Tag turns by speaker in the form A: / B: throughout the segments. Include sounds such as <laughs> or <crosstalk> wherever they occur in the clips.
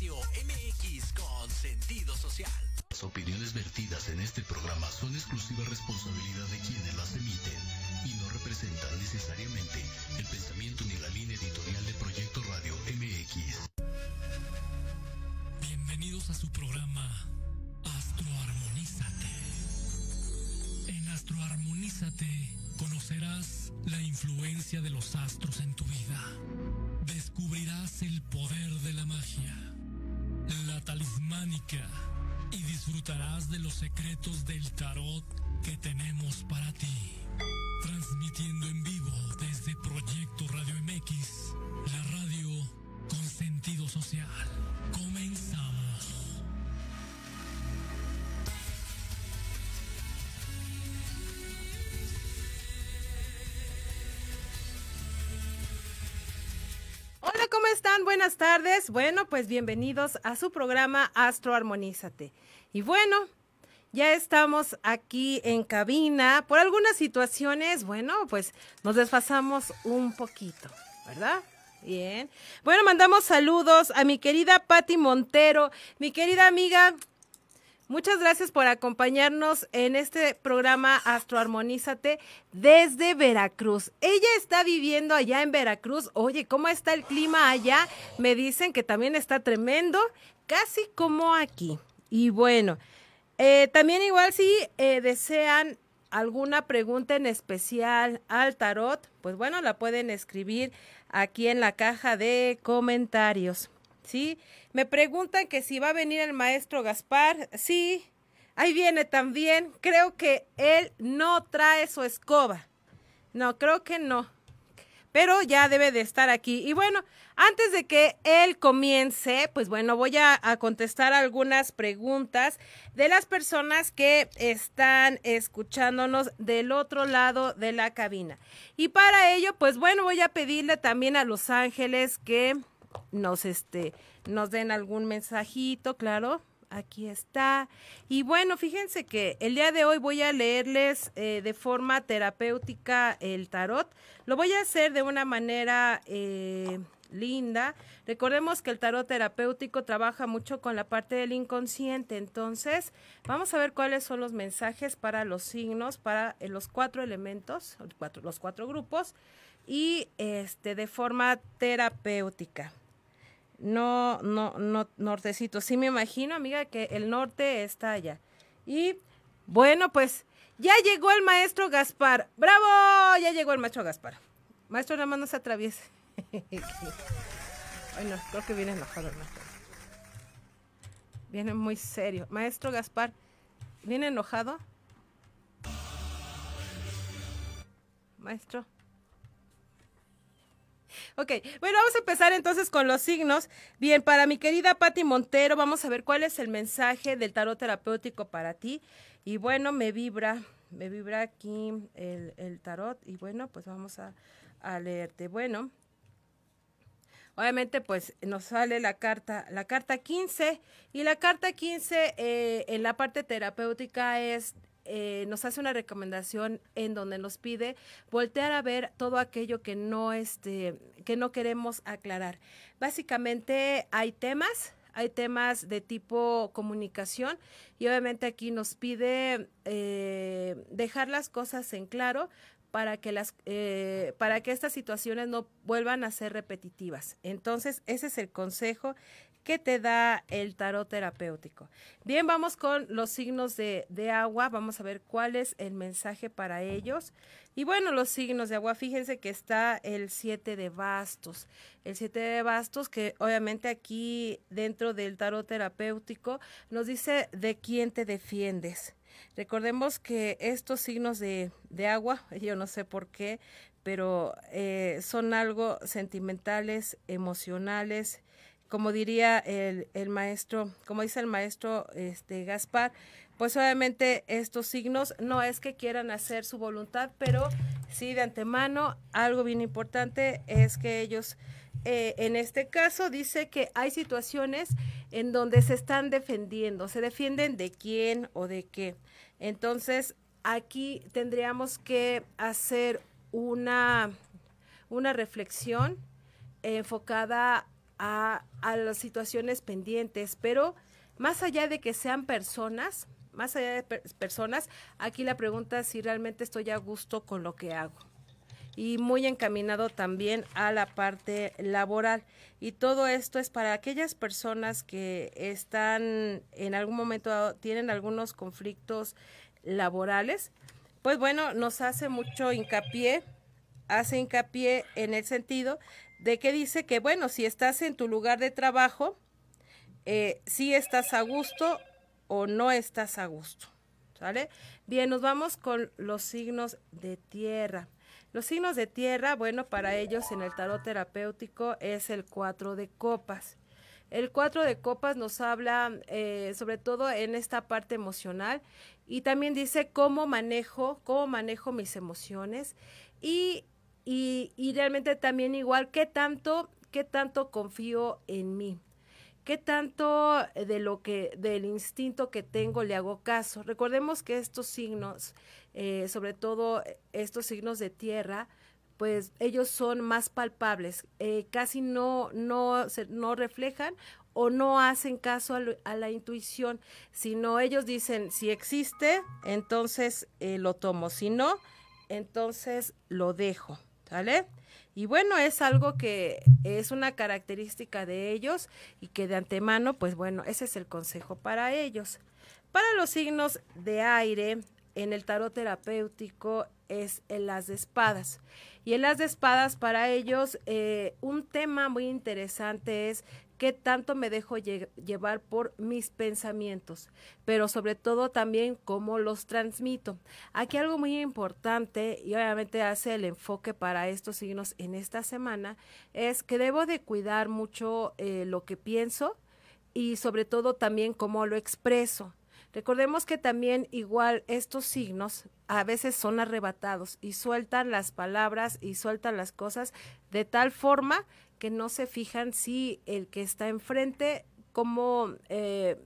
A: Radio MX
B: con sentido social.
A: Las opiniones vertidas en este programa son exclusiva responsabilidad de quienes las emiten y no representan necesariamente el pensamiento ni la línea editorial de Proyecto Radio MX.
B: Bienvenidos a su programa Armonízate. En Astroarmonízate conocerás la influencia de los astros en tu vida. Descubrirás el poder de la magia y disfrutarás de los secretos del tarot que tenemos para ti. Transmitiendo en vivo desde Proyecto Radio MX, la radio con sentido social. Comenzamos.
A: buenas tardes. Bueno, pues bienvenidos a su programa Astro Armonízate. Y bueno, ya estamos aquí en cabina. Por algunas situaciones, bueno, pues nos desfasamos un poquito, ¿verdad? Bien. Bueno, mandamos saludos a mi querida Patti Montero, mi querida amiga, Muchas gracias por acompañarnos en este programa Astroarmonízate desde Veracruz. Ella está viviendo allá en Veracruz. Oye, ¿cómo está el clima allá? Me dicen que también está tremendo, casi como aquí. Y bueno, eh, también igual si eh, desean alguna pregunta en especial al tarot, pues bueno, la pueden escribir aquí en la caja de comentarios. ¿sí? Me preguntan que si va a venir el maestro Gaspar, sí, ahí viene también. Creo que él no trae su escoba. No, creo que no. Pero ya debe de estar aquí. Y bueno, antes de que él comience, pues bueno, voy a, a contestar algunas preguntas de las personas que están escuchándonos del otro lado de la cabina. Y para ello, pues bueno, voy a pedirle también a Los Ángeles que nos este nos den algún mensajito, claro. Aquí está. Y bueno, fíjense que el día de hoy voy a leerles eh, de forma terapéutica el tarot. Lo voy a hacer de una manera eh, linda. Recordemos que el tarot terapéutico trabaja mucho con la parte del inconsciente. Entonces, vamos a ver cuáles son los mensajes para los signos, para eh, los cuatro elementos, los cuatro grupos, y este de forma terapéutica no, no, no, nortecito. Sí me imagino, amiga, que el norte está allá. Y bueno, pues ya llegó el maestro Gaspar. ¡Bravo! Ya llegó el maestro Gaspar. Maestro, nada más no se atraviese. <laughs> no, creo que viene enojado, el maestro. Viene muy serio. Maestro Gaspar, ¿viene enojado? Maestro. Ok, bueno, vamos a empezar entonces con los signos. Bien, para mi querida Patti Montero, vamos a ver cuál es el mensaje del tarot terapéutico para ti. Y bueno, me vibra, me vibra aquí el, tarot. Y bueno, pues vamos a, a, leerte. Bueno, obviamente pues nos sale la carta, la carta 15. Y la carta 15 eh, en la parte terapéutica es eh, nos hace una recomendación en donde nos pide voltear a ver todo aquello que no este que no queremos aclarar. Básicamente hay temas, hay temas de tipo comunicación y obviamente aquí nos pide eh, dejar las cosas en claro para que las eh, para que estas situaciones no vuelvan a ser repetitivas. Entonces ese es el consejo ¿Qué te da el tarot terapéutico. Bien, vamos con los signos de, agua. Vamos a ver cuál es el mensaje para ellos. Y bueno, los signos de agua, fíjense que está el 7 de bastos. El 7 de bastos, que obviamente aquí dentro del tarot terapéutico nos dice de quién te defiendes. Recordemos que estos signos de, agua, <laughs> yo no sé por qué, pero eh, son algo sentimentales, emocionales, como diría el, el, maestro, como dice el maestro este, Gaspar, pues obviamente estos signos no es que quieran hacer su voluntad, pero sí de antemano algo bien importante es que ellos, eh, en este caso, dice que hay situaciones en donde se están defendiendo, se defienden de quién o de qué. Entonces, aquí tendríamos que hacer una, una reflexión enfocada a, las situaciones pendientes, pero más allá de que sean personas, más allá de personas, aquí la pregunta es si realmente estoy a gusto con lo que hago. Y muy encaminado también a la parte laboral. Y todo esto es para aquellas personas que están en algún momento, tienen algunos conflictos laborales. Pues bueno, nos hace mucho hincapié, hace hincapié en el sentido de que dice que, bueno, si estás en tu lugar de trabajo, eh, si estás a gusto o no estás a gusto. ¿Sale? Bien, nos vamos con los signos de tierra. Los signos de tierra, bueno, para ellos en el tarot terapéutico es el cuatro de copas. El cuatro de copas nos habla eh, sobre todo en esta parte emocional y también dice cómo manejo, cómo manejo mis emociones y y, realmente también igual, ¿qué tanto, qué tanto confío en mí? ¿Qué tanto de lo que, del instinto que tengo le hago caso? Recordemos que estos signos, eh, sobre todo estos signos de tierra, pues ellos son más palpables, eh, casi no, no, no reflejan o no hacen caso a, la intuición, sino ellos dicen, si existe, entonces eh, lo tomo, si no, entonces lo dejo. ¿Sale? Y bueno, es algo que es una característica de ellos y que de antemano, pues bueno, ese es el consejo para ellos. Para los signos de aire, en el tarot terapéutico es en las de espadas. Y en las de espadas para ellos, eh, un tema muy interesante es qué tanto me dejo llevar por mis pensamientos, pero sobre todo también cómo los transmito. Aquí algo muy importante y obviamente hace el enfoque para estos signos en esta semana es que debo de cuidar mucho eh, lo que pienso y sobre todo también cómo lo expreso. Recordemos que también igual estos signos a veces son arrebatados y sueltan las palabras y sueltan las cosas de tal forma que no se fijan si el que está enfrente, como eh,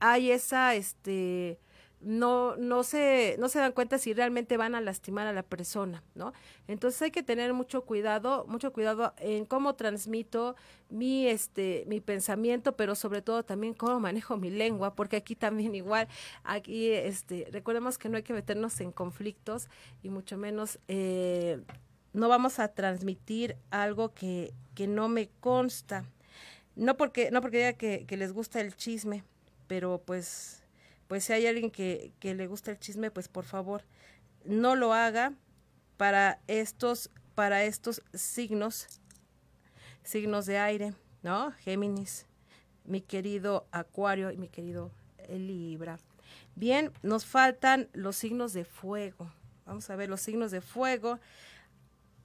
A: hay esa, este, no, no, se, no se dan cuenta si realmente van a lastimar a la persona, ¿no? Entonces hay que tener mucho cuidado, mucho cuidado en cómo transmito mi, este, mi pensamiento, pero sobre todo también cómo manejo mi lengua, porque aquí también igual, aquí, este, recordemos que no hay que meternos en conflictos y mucho menos... Eh, no vamos a transmitir algo que, no me consta. No porque, no porque diga que, les gusta el chisme, pero pues, pues si hay alguien que, que le gusta el chisme, pues por favor, no lo haga para estos, para estos signos, signos de aire, ¿no? Géminis, mi querido Acuario y mi querido Libra. Bien, nos faltan los signos de fuego. Vamos a ver los signos de fuego.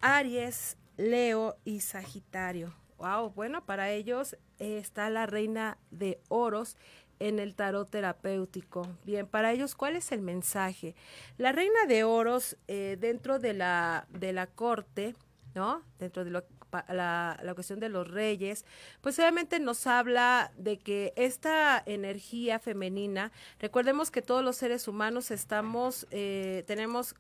A: Aries, Leo y Sagitario. Wow, bueno, para ellos eh, está la reina de oros en el tarot terapéutico. Bien, para ellos, ¿cuál es el mensaje? La reina de oros eh, dentro de la, de la corte, ¿no? Dentro de la, cuestión de los reyes, pues obviamente nos habla de que esta energía femenina, recordemos que todos los seres humanos estamos, eh, tenemos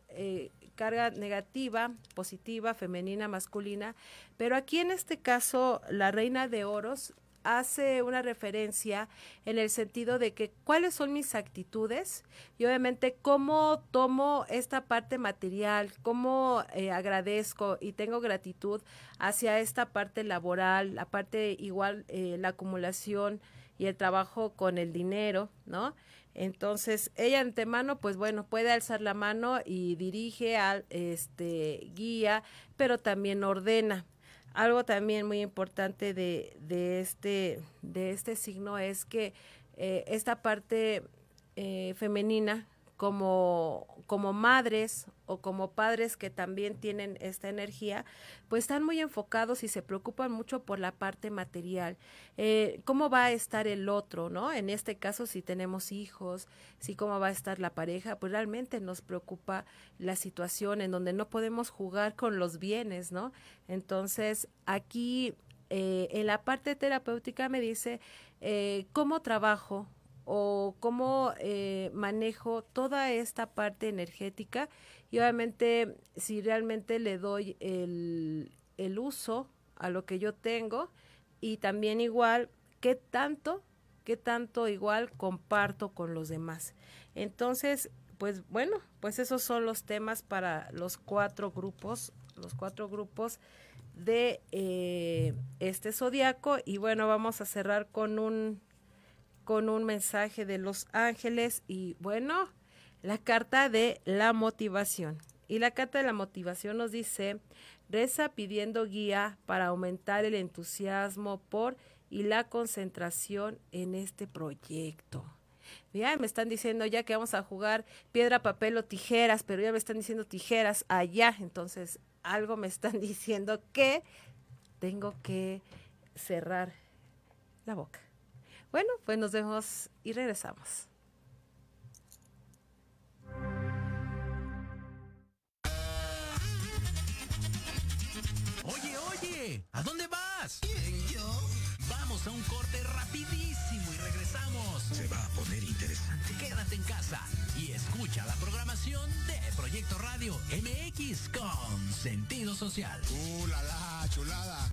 A: carga negativa, positiva, femenina, masculina, pero aquí en este caso la reina de oros hace una referencia en el sentido de que cuáles son mis actitudes y obviamente cómo tomo esta parte material, cómo eh, agradezco y tengo gratitud hacia esta parte laboral, la parte igual, eh, la acumulación y el trabajo con el dinero, ¿no? Entonces, ella antemano, pues bueno, puede alzar la mano y dirige, al, este, guía, pero también ordena. Algo también muy importante de, de este, de este signo es que eh, esta parte eh, femenina como, como madres o como padres que también tienen esta energía, pues están muy enfocados y se preocupan mucho por la parte material. Eh, ¿Cómo va a estar el otro, no? En este caso, si tenemos hijos, si cómo va a estar la pareja, pues realmente nos preocupa la situación en donde no podemos jugar con los bienes, ¿no? Entonces, aquí eh, en la parte terapéutica me dice, eh, ¿cómo trabajo? o cómo eh, manejo toda esta parte energética y obviamente si realmente le doy el, el uso a lo que yo tengo y también igual qué tanto, qué tanto igual comparto con los demás. Entonces, pues bueno, pues esos son los temas para los cuatro grupos, los cuatro grupos de eh, este zodiaco y bueno, vamos a cerrar con un con un mensaje de los ángeles y bueno, la carta de la motivación. Y la carta de la motivación nos dice, reza pidiendo guía para aumentar el entusiasmo por y la concentración en este proyecto. Ya me están diciendo ya que vamos a jugar piedra, papel o tijeras, pero ya me están diciendo tijeras allá. Entonces, algo me están <laughs> diciendo que tengo que cerrar la boca. Bueno, pues nos vemos y regresamos. Oye, oye, ¿a dónde vas? ¿Quién, yo? Vamos a un corte rapidísimo y regresamos. Se
B: va a poner interesante.
A: Quédate en casa y
B: escucha la
A: programación de Proyecto Radio MX con sentido social. ¡Uh, la chulada!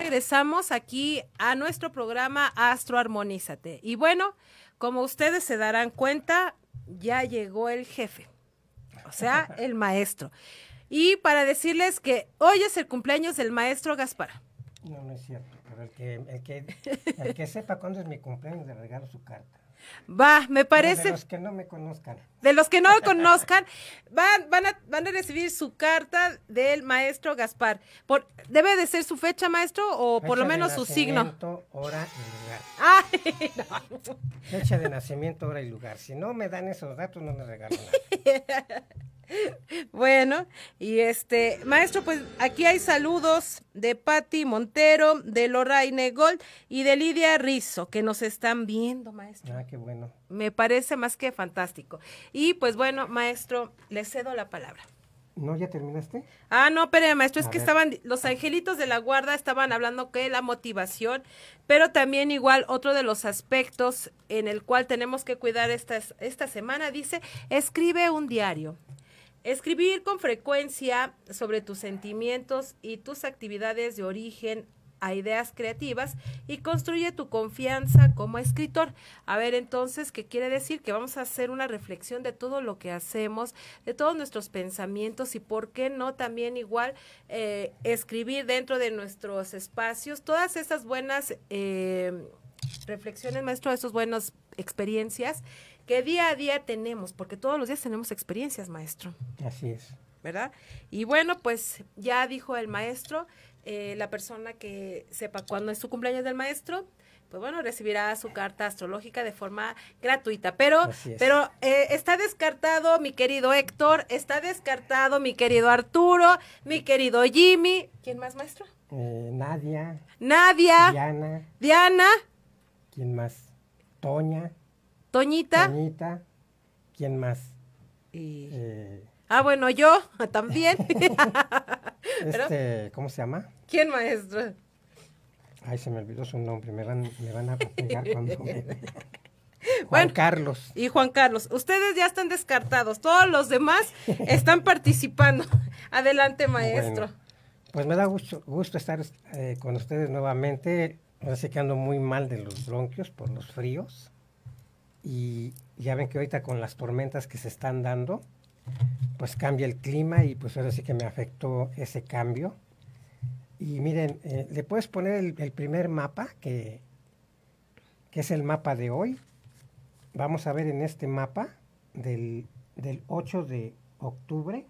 A: regresamos aquí a nuestro programa Astro Armonízate. Y bueno, como ustedes se darán cuenta, ya llegó el jefe, o sea, <laughs> el maestro. Y para decirles que hoy es el cumpleaños del maestro Gaspar.
B: No, no es cierto, pero el que, el que, el que <laughs> sepa cuándo es mi cumpleaños le regalo su carta. Va, me parece. De los que no me conozcan.
A: De los que no me conozcan,
B: van, van, a,
A: recibir su carta del maestro Gaspar. ¿Debe de ser su fecha, maestro, o por lo menos su signo? Hora
B: y lugar. Fecha de nacimiento, hora y lugar. Si no me dan esos datos, no me regalan nada. <laughs> <laughs>
A: Bueno, y este, maestro, pues aquí hay saludos de Patti Montero, de Loraine Gold y de Lidia Rizo, que nos están viendo, maestro. Ah, qué bueno. Me parece más que fantástico. Y pues bueno, maestro, le cedo la palabra.
B: ¿No ya terminaste?
A: Ah, no, pero maestro, es que estaban, los angelitos de la guarda estaban hablando que la motivación, pero también igual otro de los aspectos en el cual tenemos que cuidar esta, esta semana, dice, escribe un diario. Escribir con frecuencia sobre tus sentimientos y tus actividades de origen a ideas creativas y construye tu confianza como escritor. A ver, entonces, ¿qué quiere decir? Que vamos a hacer una reflexión de todo lo que hacemos, de todos nuestros pensamientos y por qué no también igual eh, escribir dentro de nuestros espacios todas esas buenas eh, reflexiones, maestro, esas buenas experiencias que día a día tenemos, porque todos los días tenemos experiencias, maestro. Así es. ¿Verdad? Y bueno, pues ya dijo el maestro, eh, la persona que sepa cuándo es su cumpleaños del maestro, pues bueno, recibirá su carta astrológica de forma gratuita. Pero, pero eh, está descartado mi querido Héctor, está descartado mi querido Arturo, mi querido Jimmy. ¿Quién más, maestro?
B: Eh, Nadia.
A: Nadia. Diana. Diana.
B: ¿Quién más? Toña.
A: Toñita. Toñita.
B: ¿Quién más? Eh,
A: ah, bueno, yo <laughs> también. <laughs>
B: este, ¿Cómo se llama?
A: ¿Quién, maestro?
B: Ay, se me olvidó su nombre. Me van, a pegar <laughs> cuando Juan Carlos.
A: Y Juan Carlos, ustedes ya están descartados, todos los demás están participando. Adelante, maestro.
B: pues me da gusto, gusto estar eh, con ustedes nuevamente. Me muy mal de los bronquios por los fríos y ya ven que ahorita con las tormentas que se están dando, pues cambia el clima y pues ahora sí que me afectó ese cambio. Y miren, eh, le puedes poner el, primer mapa, que, es el mapa de hoy. Vamos a ver en este mapa del, 8 de octubre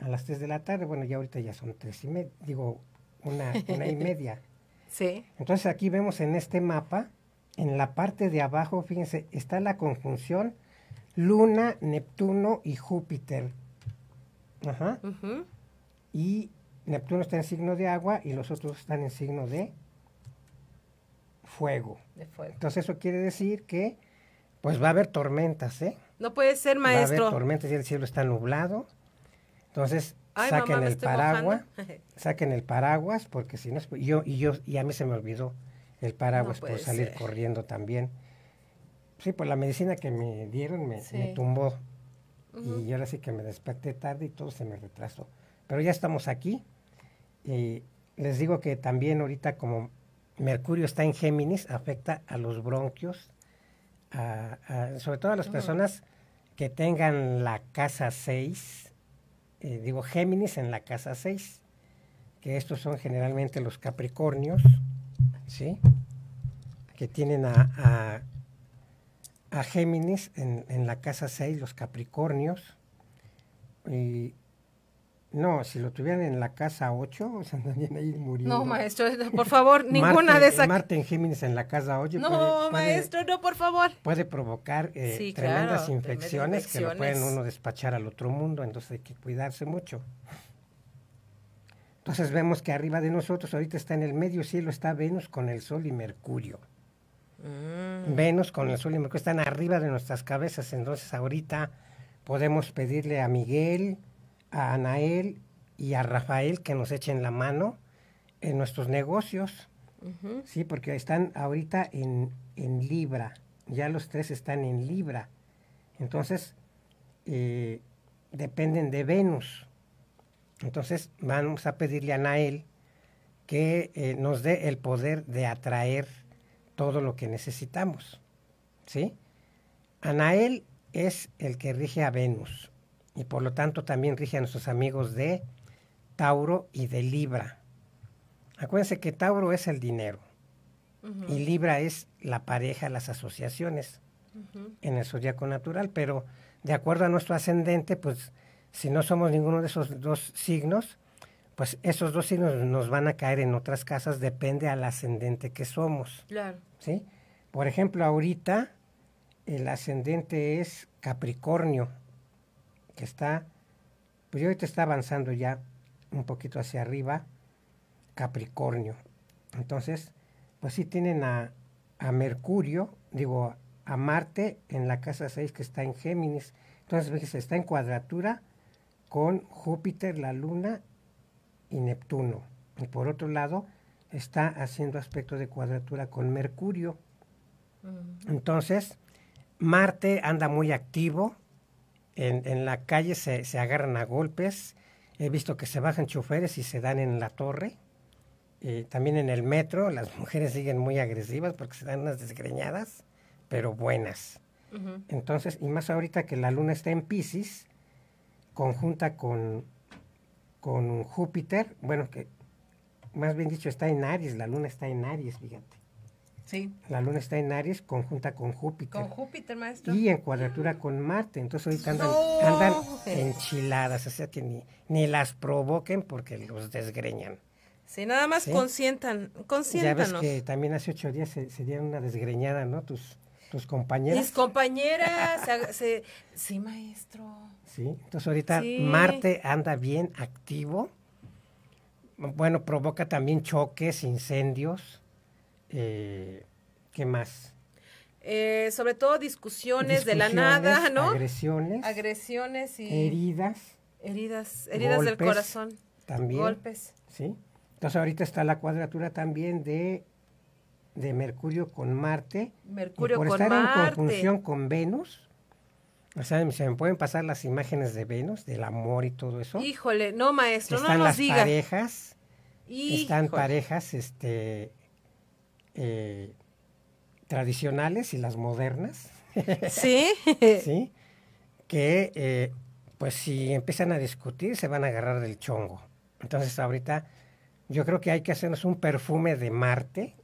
B: a las 3 de la tarde. Bueno, ya ahorita ya son 3 y media, digo, una, una y media. <laughs> sí. Entonces aquí vemos en este mapa en la parte de abajo, fíjense, está la conjunción Luna, Neptuno y Júpiter. Ajá. Y Neptuno está en signo de agua y los otros están en signo de fuego. De fuego. Entonces eso quiere decir que pues va a haber tormentas, ¿eh?
A: No puede ser, maestro. Va a haber
B: tormentas y el cielo está nublado. Entonces, saquen el paraguas, <laughs> saquen el paraguas porque si no yo y yo y a mí se me olvidó el paraguas por salir corriendo también. Sí, pues la medicina que me dieron me, me tumbó. Y ahora sí que me desperté tarde y todo se me retrasó. Pero ya estamos aquí. Y les digo que también ahorita como Mercurio está en Géminis, afecta a los bronquios, sobre todo a las personas que tengan la casa 6, eh, digo Géminis en la casa 6, que estos son generalmente los Capricornios, ¿sí? que tienen a, a, Géminis en, en, la casa 6, los Capricornios. Y, no, si lo tuvieran en la casa 8, o sea, andarían ahí muriendo. No, maestro,
A: por favor, <laughs> ninguna de esas.
B: Marte en Géminis en la casa 8. No, maestro, no,
A: por favor. Puede provocar eh, tremendas infecciones que lo pueden uno
B: despachar al otro mundo, entonces hay que cuidarse mucho. Entonces vemos que arriba de nosotros, ahorita está en el medio cielo, está Venus con el Sol y Mercurio. Mm. Venus con el Sol y Mercurio están arriba de nuestras cabezas, entonces ahorita podemos pedirle a Miguel, a Anael y a Rafael que nos echen la mano en nuestros negocios. Sí, porque están ahorita en, Libra. Ya los tres están en Libra. Entonces, eh, dependen de Venus. Entonces vamos a pedirle a Nael que eh, nos dé el poder de atraer todo lo que necesitamos. ¿Sí? Anael es el que rige a Venus y por lo tanto también rige a nuestros amigos de Tauro y de Libra. Acuérdense que Tauro es el dinero y Libra es la pareja, las asociaciones en el zodiaco natural, pero de acuerdo a nuestro ascendente, pues si no somos ninguno de esos dos signos, pues esos dos signos nos van a caer en otras casas, depende al ascendente que somos. Claro. ¿Sí? Por ejemplo, ahorita el ascendente es Capricornio, que está, pues ahorita está avanzando ya un poquito hacia arriba, Capricornio. Entonces, pues si tienen a, a Mercurio, digo, a Marte en la casa 6 que está en Géminis. Entonces, fíjense, está en cuadratura con Júpiter, la Luna y Neptuno. Y por otro lado, está haciendo aspecto de cuadratura con Mercurio. Entonces, Marte anda muy activo. En, la calle se, se, agarran a golpes. He visto que se bajan choferes y se dan en la torre. Y eh, también en el metro las <laughs> mujeres siguen muy agresivas porque se dan unas desgreñadas, pero buenas. Entonces, y más ahorita que la luna está en Pisces, conjunta con, con Júpiter, bueno, que más bien dicho está en Aries, la luna está en Aries, fíjate. Sí. La luna está en Aries, conjunta con Júpiter. Con
A: Júpiter, maestro. Y
B: en cuadratura con Marte. Entonces ahorita andan, andan enchiladas, o sea que ni, ni las provoquen porque los desgreñan. Sí, nada más consientan,
A: consientan, Ya ves que
B: también hace ocho días se dieron una desgreñada, ¿no? Tus, tus compañeras. Mis
A: compañeras, sí, maestro.
B: Sí, entonces ahorita Marte anda bien activo. Bueno, provoca también choques, incendios. Eh, ¿Qué más?
A: Eh, sobre todo discusiones, de la nada, ¿no? Agresiones. Agresiones y. Heridas. Heridas, heridas del corazón. También. Golpes.
B: Sí. Entonces ahorita está la cuadratura también de de Mercurio con Marte. y por estar en conjunción con Venus. O sea, se me pueden pasar las imágenes de Venus, del amor y todo eso.
A: Híjole, no maestro, están no nos las
B: parejas. y Están parejas este eh, tradicionales y las modernas. Sí. <laughs> sí. Que eh, pues si empiezan a discutir se van a agarrar del chongo. Entonces ahorita yo creo que hay que hacernos un perfume de Marte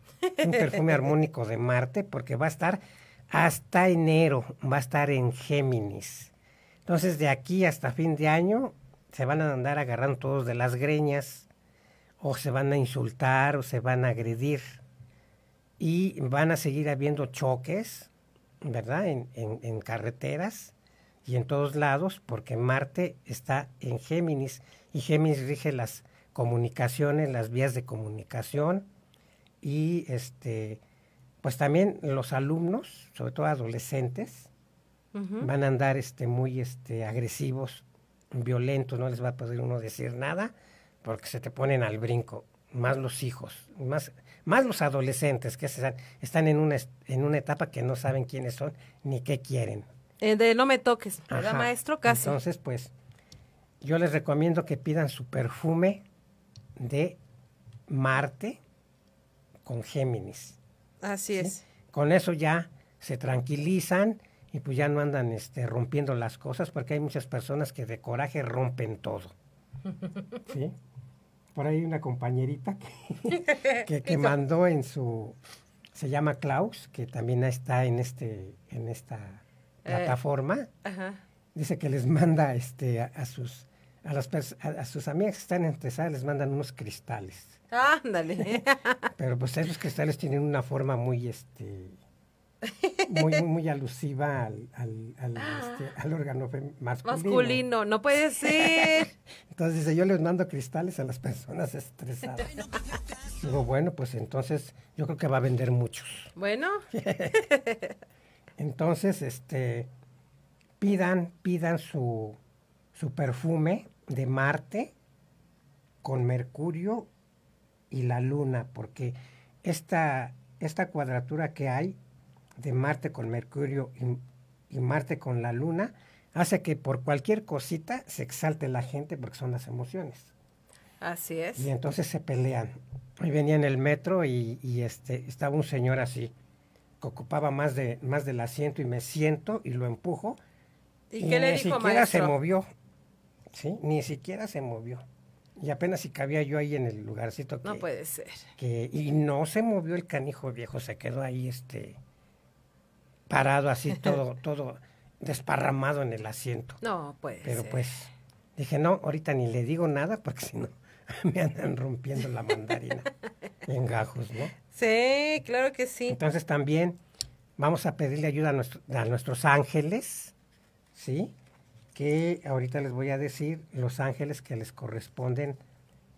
B: un perfume <laughs> armónico de Marte, porque va a estar hasta enero, va a estar en Géminis. Entonces, de aquí hasta fin de año, se van a andar agarrando todos de las greñas, o se van a insultar, o se van a agredir. Y van a seguir habiendo choques, ¿verdad? En, en, carreteras y en todos lados, porque Marte está en Géminis, y Géminis rige las comunicaciones, las vías de comunicación, y este, pues también los alumnos, sobre todo adolescentes, van a andar este, muy este, agresivos, violentos, no les va a poder uno decir nada porque se te ponen al brinco, más los hijos, más, más los adolescentes que están en una, en una etapa que no saben quiénes son ni qué quieren.
A: Eh, de no me toques, ¿verdad, maestro? Casi. Entonces,
B: pues, yo les recomiendo que pidan su perfume de Marte con Géminis.
A: Así es.
B: Con eso ya se tranquilizan y pues ya no andan este, rompiendo las cosas porque hay muchas personas que de coraje rompen todo. <laughs> ¿sí? Por ahí una compañerita que, <laughs> mandó en su... Se llama Klaus, que también está en, este, en esta eh, plataforma. ajá. Dice que les manda este, a sus a, las, sus amigas que están estresadas les mandan unos cristales. Ándale. <laughs> Pero pues esos cristales tienen una forma muy, este, muy, muy, alusiva al, este, ah. órgano masculino. Masculino,
A: no puede <laughs> ser.
B: entonces yo les mando cristales a las personas estresadas. Digo, bueno, pues entonces yo creo que va a vender muchos.
A: Bueno. <laughs>
B: entonces, este, pidan, pidan su, su perfume de Marte con Mercurio y la Luna, porque esta, esta cuadratura que hay de Marte con Mercurio y, Marte con la Luna hace que por cualquier cosita se exalte la gente porque son las emociones. Así es. Y entonces se pelean. hoy venía en el metro y, este, estaba un señor así, que ocupaba más, de, más del asiento y me siento y lo empujo.
A: ¿Y, qué le ni siquiera se movió.
B: ¿sí? Ni siquiera se movió. Y apenas si cabía yo ahí en el lugarcito que... No puede ser. Que, y no se movió el canijo viejo, se quedó ahí este parado así <laughs> todo, todo desparramado en el asiento. No puede Pero pues dije, no, ahorita ni le digo nada porque si no <laughs> me andan rompiendo la mandarina <laughs> en gajos, ¿no? Sí, claro que sí. Entonces también vamos a pedirle ayuda a, a nuestros ángeles, ¿sí? que ahorita les voy a decir los ángeles que les corresponden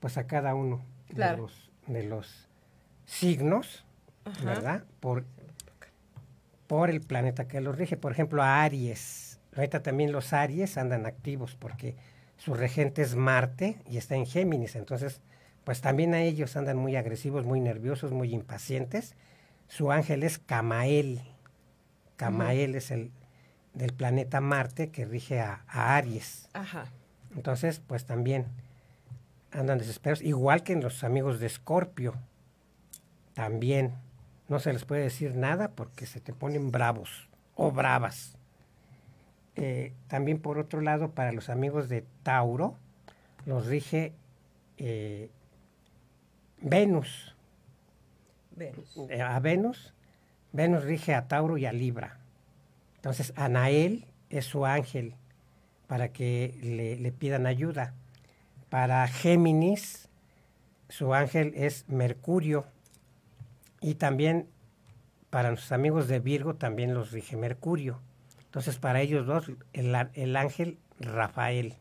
B: pues a cada uno de, los, signos, ¿verdad? Por, por el planeta que los rige. Por ejemplo, a Aries. Ahorita también los Aries andan activos porque su regente es Marte y está en Géminis. Entonces, pues también a ellos andan muy agresivos, muy nerviosos, muy impacientes. Su ángel es Camael. Camael es el del planeta Marte que rige a, Aries. Entonces, pues también andan desesperados, igual que en los amigos de Escorpio, también no se les puede decir nada porque se te ponen bravos o bravas. Eh, también por otro lado, para los amigos de Tauro, los rige eh, Venus. Venus. Eh, a Venus, Venus rige a Tauro y a Libra. Entonces, Anael es su ángel para que le, pidan ayuda. Para Géminis, su ángel es Mercurio. Y también para nuestros amigos de Virgo también los dije Mercurio. Entonces, para ellos dos, el, ángel Rafael.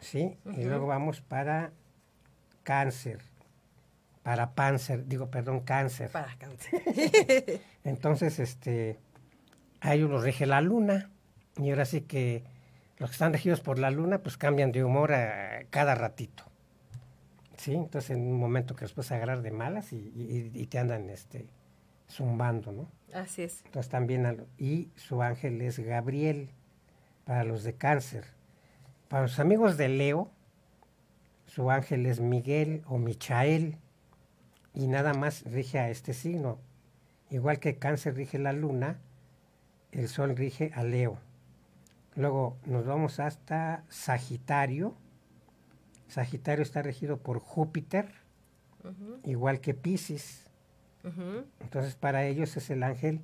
B: ¿Sí? Y luego vamos para cáncer. Para Páncer. digo, perdón, cáncer. Para cáncer. <laughs> Entonces, este, a ellos los rige la luna, y ahora sí que los que están regidos por la luna, pues cambian de humor a cada ratito. ¿Sí? Entonces, en un momento que los puedes agarrar de malas y, te andan este, zumbando, ¿no? Así es. Entonces, también, y su ángel es Gabriel, para los de cáncer. Para los amigos de Leo, su ángel es Miguel o Michael, y nada más rige a este signo. Igual que cáncer rige la luna, el Sol rige a Leo. Luego nos vamos hasta Sagitario. Sagitario está regido por Júpiter, igual que Pisces. Entonces para ellos es el ángel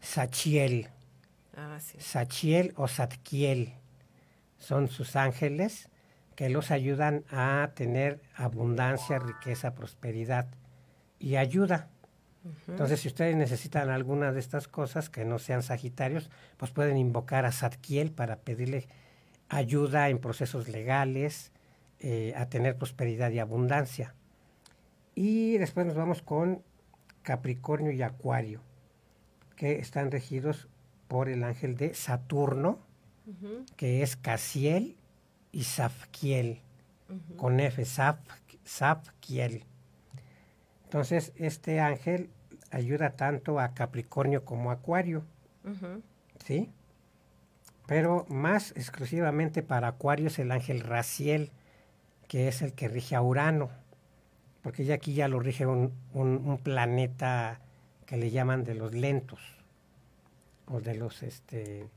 B: Sachiel. Ah, Sachiel o Satkiel. Son sus ángeles que los ayudan a tener abundancia, riqueza, prosperidad y ayuda. Entonces, si ustedes necesitan alguna de estas cosas que no sean sagitarios, pues pueden invocar a Satkiel para pedirle ayuda en procesos legales, eh, a tener prosperidad y abundancia. Y después nos vamos con Capricornio y Acuario, que están regidos por el ángel de Saturno, que es Casiel y Zafkiel, con F, Safkiel. Entonces, este ángel ayuda tanto a Capricornio como a Acuario. ¿Sí? Pero más exclusivamente para Acuario es el ángel Raciel, que es el que rige a Urano. Porque ya aquí ya lo rige un, planeta que le llaman de los lentos o de los este,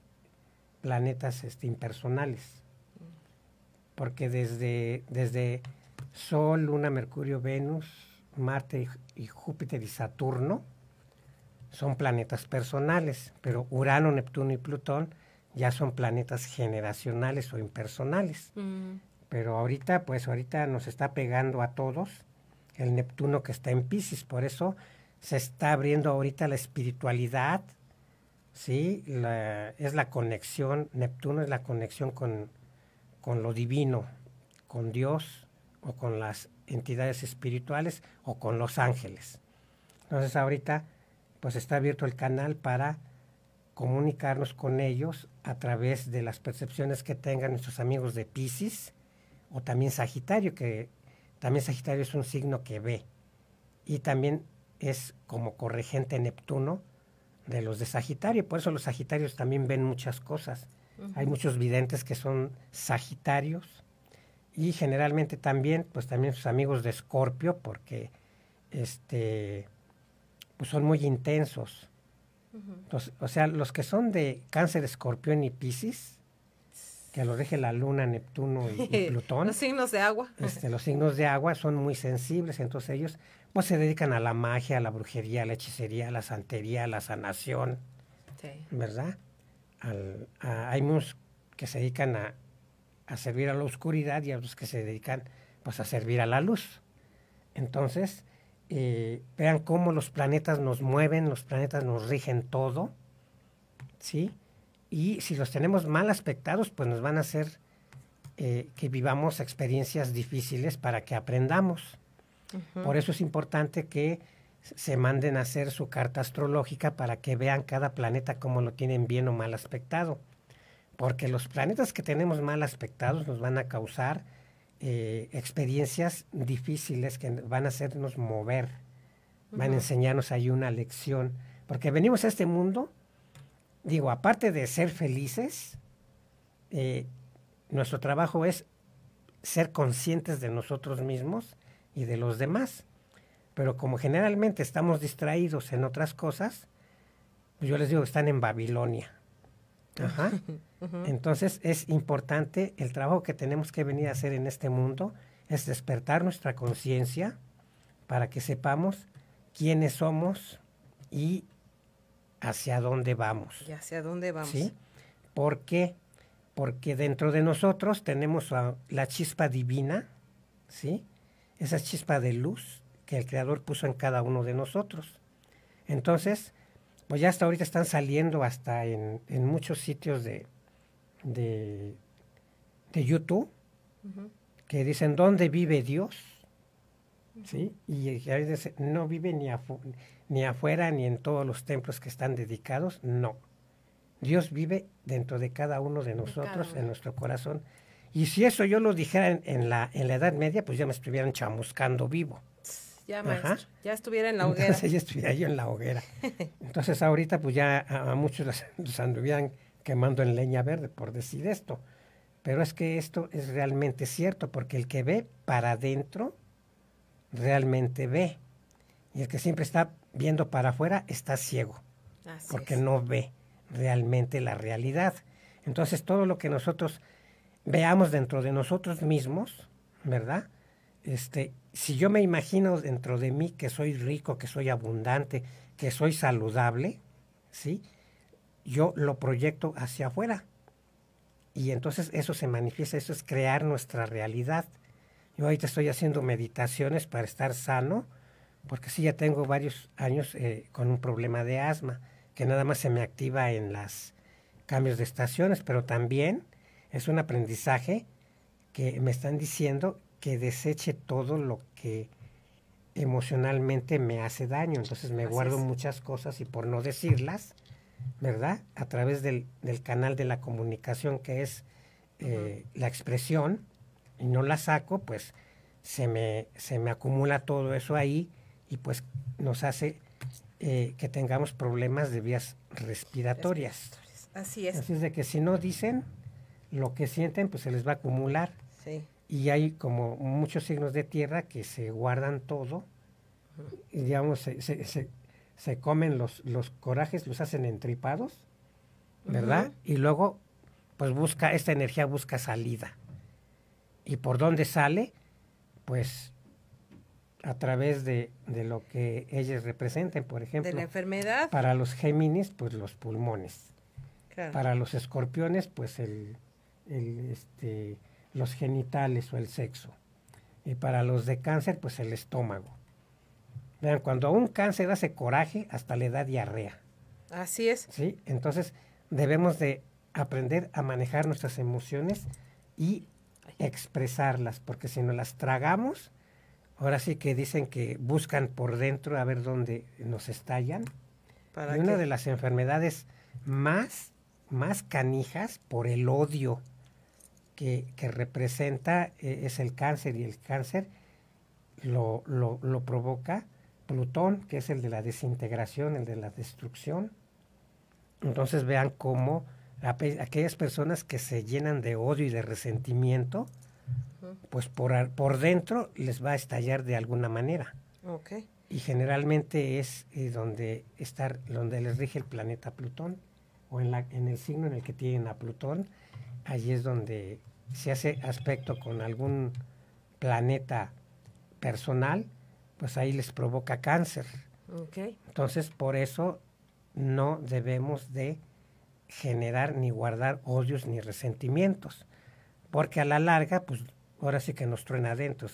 B: planetas este, impersonales. Mm. Porque desde, desde Sol, Luna, Mercurio, Venus, Marte y Júpiter y Saturno son planetas personales, pero Urano, Neptuno y Plutón ya son planetas generacionales o impersonales. Mm. Pero ahorita, pues ahorita nos está pegando a todos el Neptuno que está en Pisces, por eso se está abriendo ahorita la espiritualidad, ¿sí? es la conexión, Neptuno es la conexión con, con lo divino, con Dios o con las entidades espirituales o con los ángeles. Entonces ahorita pues está abierto el canal para comunicarnos con ellos a través de las percepciones que tengan nuestros amigos de Pisces o también Sagitario, que también Sagitario es un signo que ve y también es como corregente Neptuno de los de Sagitario, por eso los Sagitarios también ven muchas cosas. Hay muchos videntes que son Sagitarios y generalmente también, pues también sus amigos de Escorpio, porque este, pues, son muy intensos. o sea, los que son de Cáncer, Escorpión y Piscis, que los deje la Luna, Neptuno y, <laughs> Plutón. los signos de agua. Este, los signos de agua son muy sensibles, entonces ellos pues se dedican a la magia, a la brujería, a la hechicería, a la santería, a la sanación, ¿verdad? hay muchos que se dedican a, a servir a la oscuridad y a los que se dedican pues a servir a la luz. Entonces, eh, vean cómo los planetas nos mueven, los planetas nos rigen todo, ¿sí? Y si los tenemos mal aspectados, pues nos van a hacer eh, que vivamos experiencias difíciles para que aprendamos. Por eso es importante que se manden a hacer su carta astrológica para que vean cada planeta cómo lo tienen bien o mal aspectado porque los planetas que tenemos mal aspectados nos van a causar eh, experiencias difíciles que van a hacernos mover, van a enseñarnos ahí una lección, porque venimos a este mundo, digo, aparte de ser felices, eh, nuestro trabajo es ser conscientes de nosotros mismos y de los demás. Pero como generalmente estamos distraídos en otras cosas, yo les digo que están en Babilonia. Ajá. Entonces es importante el trabajo que tenemos que venir a hacer en este mundo, es despertar nuestra conciencia para que sepamos quiénes somos y hacia dónde vamos. Y
A: hacia dónde vamos. ¿Sí?
B: ¿Por Porque dentro de nosotros tenemos la chispa divina, ¿sí? Esa chispa de luz que el Creador puso en cada uno de nosotros. Entonces, pues ya hasta ahorita están saliendo hasta en, muchos sitios de, de, YouTube que dicen dónde vive Dios. ¿Sí? Y a veces no vive ni, ni afuera ni en todos los templos que están dedicados, no. Dios vive dentro de cada uno de nosotros, en nuestro corazón. Y si eso yo lo dijera en, la, en la Edad Media, pues ya me estuvieran chamuscando vivo ya maestro,
A: ya estuviera en la hoguera. Entonces <laughs> ya estuviera yo en la hoguera.
B: Entonces ahorita pues ya a, muchos <laughs> los, anduvieran quemando en leña verde por decir esto. Pero es que esto es realmente cierto, porque el que ve para adentro realmente ve. Y el que siempre está viendo para afuera está ciego, Así porque no ve realmente la realidad. Entonces todo lo que nosotros veamos dentro de nosotros mismos, ¿verdad? Este, si yo me imagino dentro de mí que soy rico, que soy abundante, que soy saludable, ¿sí? Yo lo proyecto hacia afuera. Y entonces eso se manifiesta, eso es crear nuestra realidad. Yo ahorita estoy haciendo meditaciones para estar sano, porque sí, ya tengo varios años eh, con un problema de asma, que nada más se me activa en los cambios de estaciones, pero también es un aprendizaje que me están diciendo que deseche todo lo que emocionalmente me hace daño. Entonces me guardo muchas cosas y por no decirlas, ¿verdad? A través del, del canal de la comunicación que es eh, la expresión y no la saco, pues se me, se me acumula todo eso ahí y pues nos hace eh, que tengamos problemas de vías respiratorias. Así es. Así es de que si no dicen lo que sienten, pues se les va a acumular. Sí y hay como muchos signos de tierra que se guardan todo, y digamos, se, comen los, los corajes, los hacen entripados, ¿verdad? Y luego, pues busca, esta energía busca salida. ¿Y por dónde sale? Pues a través de, de lo que ellas representan, por ejemplo. De la enfermedad. Para los Géminis, pues los pulmones. Para los escorpiones, pues el, el este, los genitales o el sexo. Y para los de cáncer, pues el estómago. Vean, cuando un cáncer hace coraje, hasta le da diarrea. Así es. Sí, entonces debemos de aprender a manejar nuestras emociones y expresarlas, porque si no las tragamos, ahora sí que dicen que buscan por dentro a ver dónde nos estallan. y una de las enfermedades más, más canijas por el odio que, representa eh, es el cáncer y el cáncer lo, provoca Plutón, que es el de la desintegración, el de la destrucción. Entonces vean cómo aquellas personas que se llenan de odio y de resentimiento, pues por, por dentro les va a estallar de alguna manera. Y generalmente es eh, donde, estar, donde les rige el planeta Plutón, o en, la, en el signo en el que tienen a Plutón, allí es donde si hace aspecto con algún planeta personal, pues ahí les provoca cáncer. Entonces, por eso no debemos de generar ni guardar odios ni resentimientos, porque a la larga, pues ahora sí que nos truena adentro.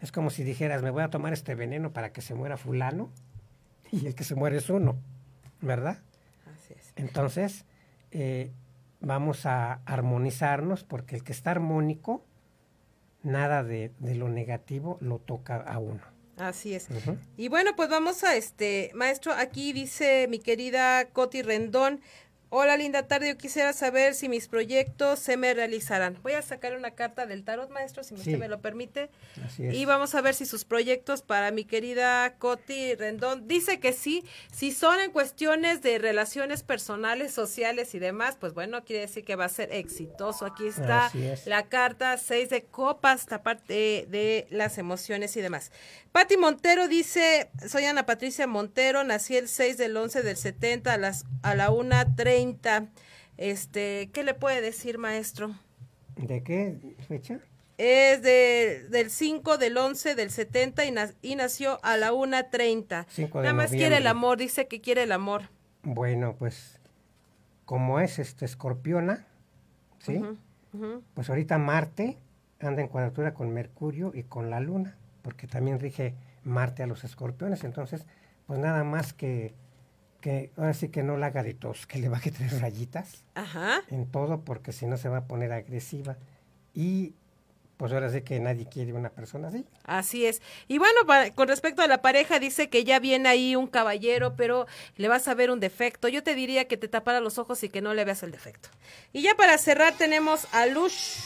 B: Es como si dijeras, me voy a tomar este veneno para que se muera fulano, y el que se muere es uno, ¿verdad? Así es. Entonces, eh, vamos a armonizarnos porque el que está armónico, nada de, lo negativo lo toca a uno.
A: Así es. Y bueno, pues vamos a este, maestro, aquí dice mi querida Coti Rendón, Hola, linda tarde. Yo quisiera saber si mis proyectos se me realizarán. Voy a sacar una carta del tarot, maestro, si usted me lo permite. Y vamos a ver si sus proyectos para mi querida Coti Rendón. Dice que sí. Si son en cuestiones de relaciones personales, sociales y demás, pues bueno, quiere decir que va a ser exitoso. Aquí está la carta 6 de copas, esta parte de las emociones y demás. Patti Montero dice, soy Ana Patricia Montero, nací el 6 del 11 del 70 a, las, a la 1.30. Este, ¿Qué le puede decir, maestro?
B: ¿De qué fecha?
A: Es del 5 del 11 del 70 y, nació a la 1.30. Nada más quiere el amor, dice que quiere el amor.
B: Bueno, pues como es este escorpiona, ¿sí? Pues ahorita Marte anda en cuadratura con Mercurio y con la Luna porque también rige Marte a los escorpiones. Entonces, pues nada más que, que ahora sí que no la haga de tos, que le baje <laughs> tres rayitas Ajá. en todo, porque si no se va a poner agresiva. Y pues ahora sí que nadie quiere una persona así.
A: Así es. Y bueno, con respecto a la pareja, dice que ya viene ahí un caballero, pero le vas a ver un defecto. Yo te diría que te tapara los ojos y que no le veas el defecto. Y ya para cerrar tenemos a Lush.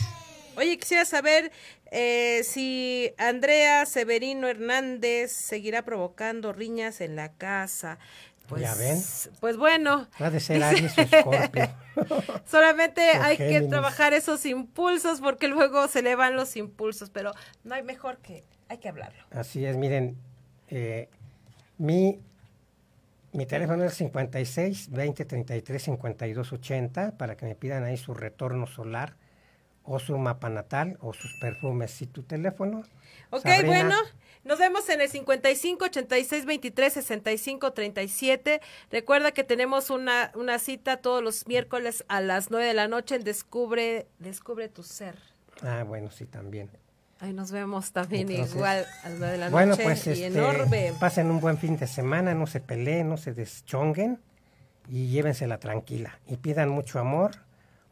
A: Oye, quisiera saber eh, si Andrea Severino Hernández seguirá provocando riñas en la casa.
B: Pues,
A: Pues bueno. <laughs> Solamente hay que trabajar esos impulsos porque luego se le van los impulsos, pero no hay mejor que hay que hablarlo.
B: Así es, miren, eh, mi, mi teléfono es 56 20 33 52 80 para que me pidan ahí su retorno solar o su mapa natal o sus perfumes y tu teléfono. Ok, bueno.
A: Nos vemos en el 55 86 23 65 37. Recuerda que tenemos una, una cita todos los miércoles a las 9 de la noche en Descubre, Descubre tu ser.
B: Ah, bueno, sí, también.
A: Ahí nos vemos también igual a las de la noche. Bueno, pues este, pasen
B: un buen fin de semana, no se peleen, no se deschonguen y llévensela tranquila. Y pidan mucho amor,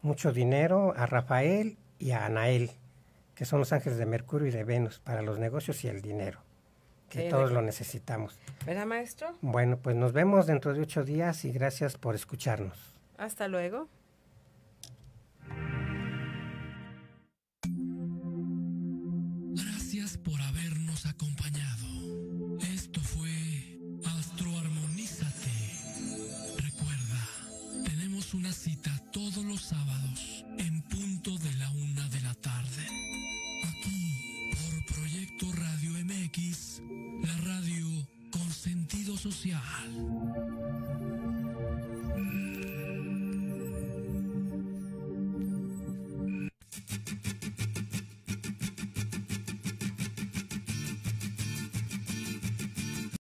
B: mucho dinero a Rafael y a Anael, que son los ángeles de Mercurio y de Venus para los negocios y el dinero, que todos lo necesitamos.
A: ¿Verdad, maestro?
B: Bueno, pues nos vemos dentro de ocho días y gracias por escucharnos.
A: Hasta luego.
B: Gracias por habernos acompañado. Esto fue Astroarmonízate. Recuerda, tenemos una cita todos los sábados en punto de la una de la tarde. Aquí, por Proyecto Radio MX, la radio con sentido social.